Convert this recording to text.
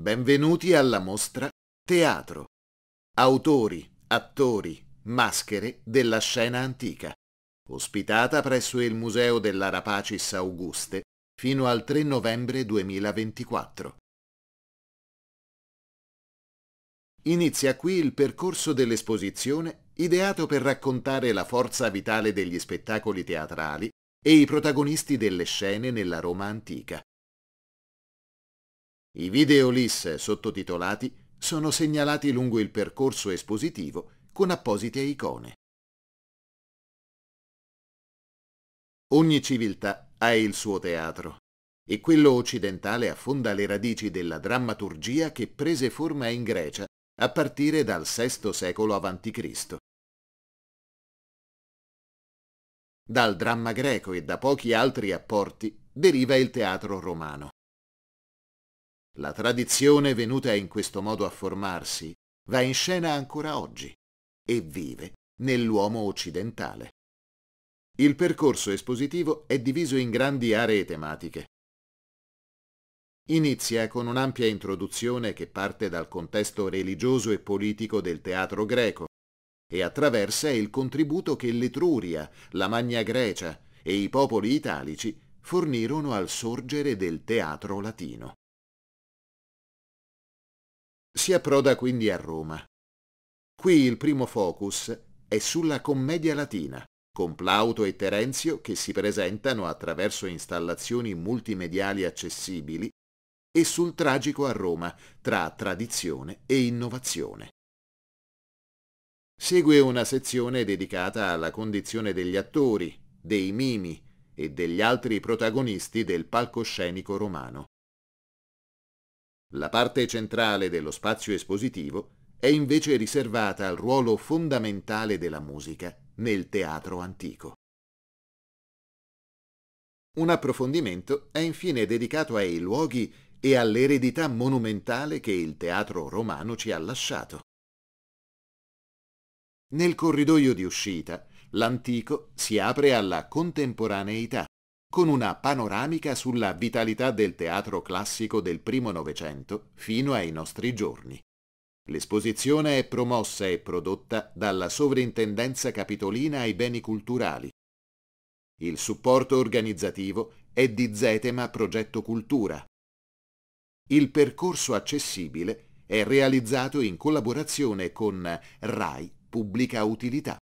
Benvenuti alla mostra Teatro. Autori, attori, maschere della scena antica, ospitata presso il Museo della Rapacis Auguste fino al 3 novembre 2024. Inizia qui il percorso dell'esposizione ideato per raccontare la forza vitale degli spettacoli teatrali e i protagonisti delle scene nella Roma antica i video LIS sottotitolati sono segnalati lungo il percorso espositivo con apposite icone. Ogni civiltà ha il suo teatro e quello occidentale affonda le radici della drammaturgia che prese forma in Grecia a partire dal VI secolo a.C. Dal dramma greco e da pochi altri apporti deriva il teatro romano. La tradizione venuta in questo modo a formarsi va in scena ancora oggi e vive nell'uomo occidentale. Il percorso espositivo è diviso in grandi aree tematiche. Inizia con un'ampia introduzione che parte dal contesto religioso e politico del teatro greco e attraversa il contributo che l'Etruria, la Magna Grecia e i popoli italici fornirono al sorgere del teatro latino. Si approda quindi a Roma. Qui il primo focus è sulla commedia latina, con Plauto e Terenzio che si presentano attraverso installazioni multimediali accessibili, e sul tragico a Roma tra tradizione e innovazione. Segue una sezione dedicata alla condizione degli attori, dei mimi e degli altri protagonisti del palcoscenico romano. La parte centrale dello spazio espositivo è invece riservata al ruolo fondamentale della musica nel teatro antico. Un approfondimento è infine dedicato ai luoghi e all'eredità monumentale che il teatro romano ci ha lasciato. Nel corridoio di uscita, l'antico si apre alla contemporaneità, con una panoramica sulla vitalità del teatro classico del primo Novecento fino ai nostri giorni. L'esposizione è promossa e prodotta dalla Sovrintendenza Capitolina ai Beni Culturali. Il supporto organizzativo è di Zetema Progetto Cultura. Il percorso accessibile è realizzato in collaborazione con RAI Pubblica Utilità.